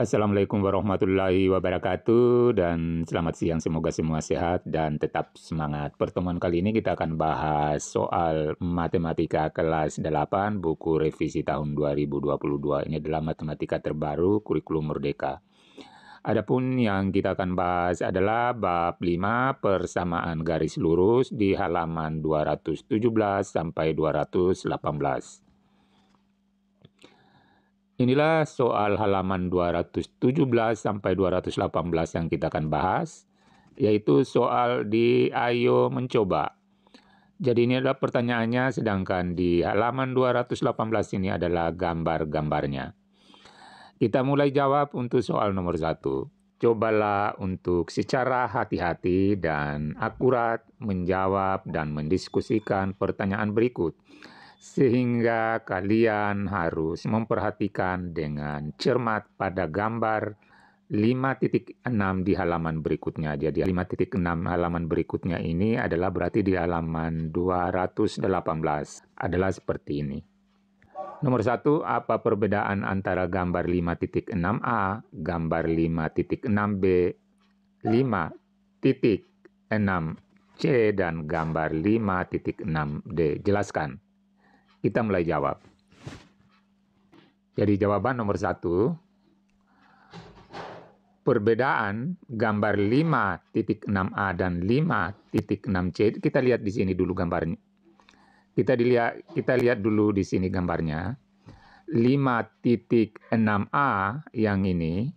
Assalamualaikum warahmatullahi wabarakatuh dan selamat siang semoga semua sehat dan tetap semangat. Pertemuan kali ini kita akan bahas soal matematika kelas 8 buku revisi tahun 2022. Ini adalah matematika terbaru kurikulum merdeka. Adapun yang kita akan bahas adalah bab 5 persamaan garis lurus di halaman 217 sampai 218. Inilah soal halaman 217 sampai 218 yang kita akan bahas, yaitu soal di ayo mencoba. Jadi ini adalah pertanyaannya, sedangkan di halaman 218 ini adalah gambar-gambarnya. Kita mulai jawab untuk soal nomor satu. Cobalah untuk secara hati-hati dan akurat menjawab dan mendiskusikan pertanyaan berikut sehingga kalian harus memperhatikan dengan cermat pada gambar 5.6 di halaman berikutnya. Jadi 5.6 halaman berikutnya ini adalah berarti di halaman 218 adalah seperti ini. Nomor satu, apa perbedaan antara gambar 5.6A, gambar 5.6B, 5.6C, dan gambar 5.6D? Jelaskan kita mulai jawab. Jadi jawaban nomor satu, perbedaan gambar 5.6A dan 5.6C, kita lihat di sini dulu gambarnya. Kita dilihat kita lihat dulu di sini gambarnya. 5.6A yang ini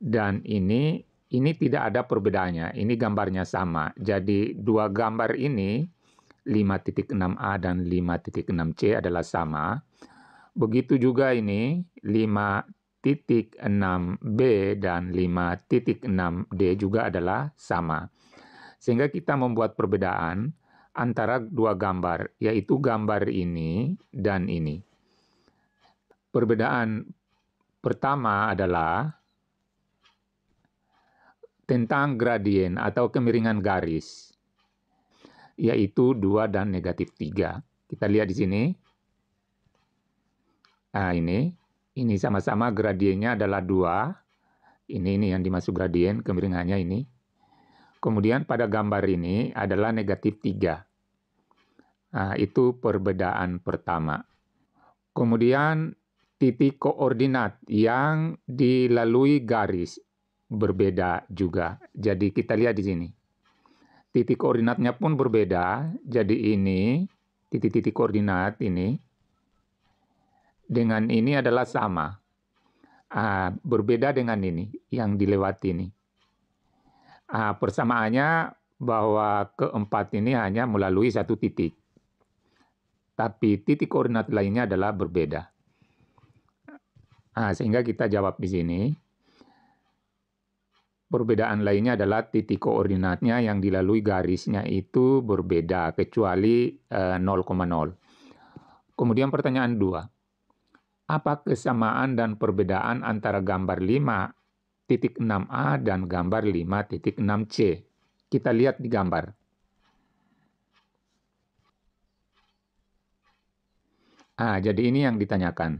dan ini ini tidak ada perbedaannya. Ini gambarnya sama. Jadi dua gambar ini 5.6a dan 5.6c adalah sama. Begitu juga ini 5.6b dan 5.6d juga adalah sama. Sehingga kita membuat perbedaan antara dua gambar, yaitu gambar ini dan ini. Perbedaan pertama adalah tentang gradien atau kemiringan garis yaitu 2 dan negatif 3. Kita lihat di sini. Nah, ini. Ini sama-sama gradiennya adalah 2. Ini, ini yang dimasuk gradien, kemiringannya ini. Kemudian pada gambar ini adalah negatif 3. Nah, itu perbedaan pertama. Kemudian titik koordinat yang dilalui garis berbeda juga. Jadi kita lihat di sini titik koordinatnya pun berbeda. Jadi ini titik-titik koordinat ini dengan ini adalah sama. Uh, berbeda dengan ini yang dilewati ini. Uh, persamaannya bahwa keempat ini hanya melalui satu titik. Tapi titik koordinat lainnya adalah berbeda. Nah, sehingga kita jawab di sini. Perbedaan lainnya adalah titik koordinatnya yang dilalui garisnya itu berbeda kecuali 0,0. Eh, Kemudian pertanyaan 2. Apa kesamaan dan perbedaan antara gambar titik 5.6a dan gambar titik 5.6c? Kita lihat di gambar. Ah, jadi ini yang ditanyakan.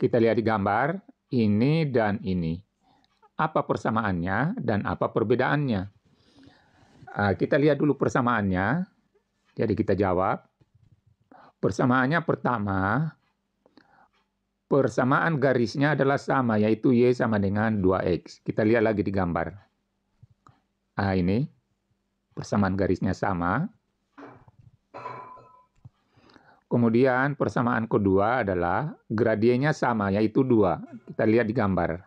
Kita lihat di gambar, ini dan ini. Apa persamaannya dan apa perbedaannya? Uh, kita lihat dulu persamaannya. Jadi kita jawab. Persamaannya pertama, persamaan garisnya adalah sama, yaitu Y sama dengan 2X. Kita lihat lagi di gambar. Uh, ini persamaan garisnya sama, Kemudian persamaan kedua adalah gradiennya sama, yaitu dua. Kita lihat di gambar.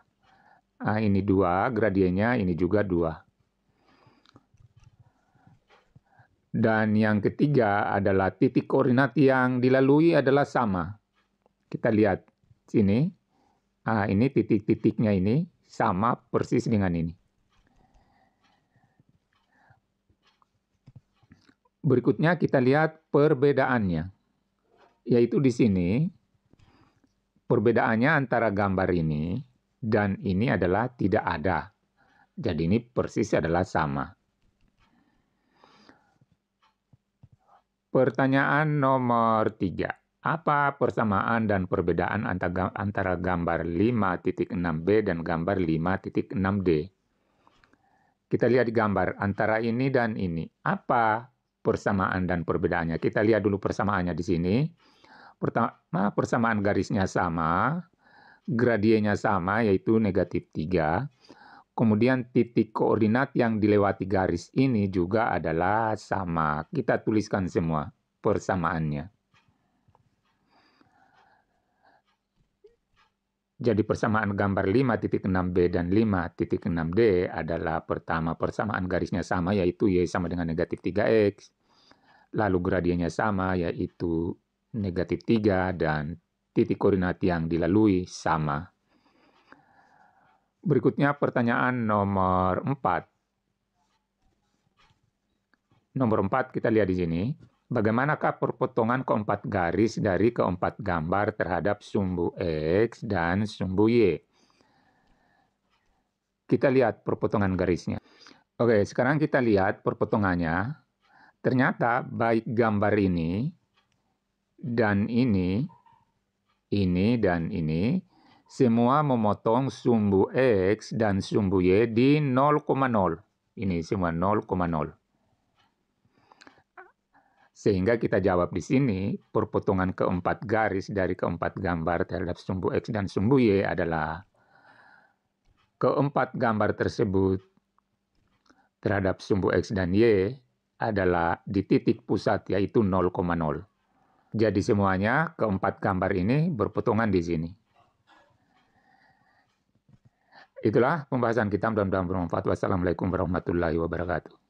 Nah, ini dua, gradiennya ini juga dua. Dan yang ketiga adalah titik koordinat yang dilalui adalah sama. Kita lihat sini. Nah, ini titik-titiknya ini sama persis dengan ini. Berikutnya kita lihat perbedaannya yaitu di sini perbedaannya antara gambar ini dan ini adalah tidak ada. Jadi ini persis adalah sama. Pertanyaan nomor 3. Apa persamaan dan perbedaan antara gambar 5.6b dan gambar 5.6d? Kita lihat gambar antara ini dan ini. Apa persamaan dan perbedaannya? Kita lihat dulu persamaannya di sini pertama persamaan garisnya sama, gradiennya sama yaitu negatif 3. Kemudian titik koordinat yang dilewati garis ini juga adalah sama. Kita tuliskan semua persamaannya. Jadi persamaan gambar 5.6b dan 5.6d adalah pertama persamaan garisnya sama yaitu y sama dengan negatif 3x. Lalu gradiennya sama yaitu negatif 3, dan titik koordinat yang dilalui sama. Berikutnya pertanyaan nomor 4. Nomor 4 kita lihat di sini. Bagaimanakah perpotongan keempat garis dari keempat gambar terhadap sumbu X dan sumbu Y? Kita lihat perpotongan garisnya. Oke, sekarang kita lihat perpotongannya. Ternyata baik gambar ini dan ini, ini dan ini, semua memotong sumbu X dan sumbu Y di 0,0. Ini semua 0,0. Sehingga kita jawab di sini, perpotongan keempat garis dari keempat gambar terhadap sumbu X dan sumbu Y adalah keempat gambar tersebut terhadap sumbu X dan Y adalah di titik pusat yaitu 0,0. Jadi semuanya keempat gambar ini berpotongan di sini. Itulah pembahasan kita mudah-mudahan bermanfaat. Wassalamualaikum warahmatullahi wabarakatuh.